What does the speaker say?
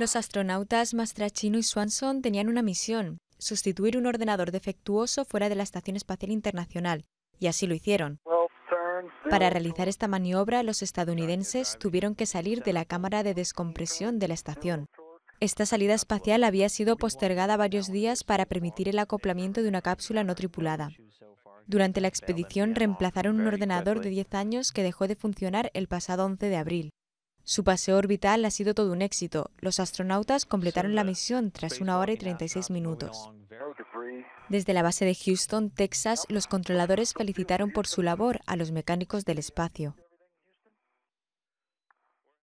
Los astronautas Mastracino y Swanson tenían una misión, sustituir un ordenador defectuoso fuera de la Estación Espacial Internacional, y así lo hicieron. Para realizar esta maniobra, los estadounidenses tuvieron que salir de la cámara de descompresión de la estación. Esta salida espacial había sido postergada varios días para permitir el acoplamiento de una cápsula no tripulada. Durante la expedición reemplazaron un ordenador de 10 años que dejó de funcionar el pasado 11 de abril. Su paseo orbital ha sido todo un éxito. Los astronautas completaron la misión tras una hora y 36 minutos. Desde la base de Houston, Texas, los controladores felicitaron por su labor a los mecánicos del espacio.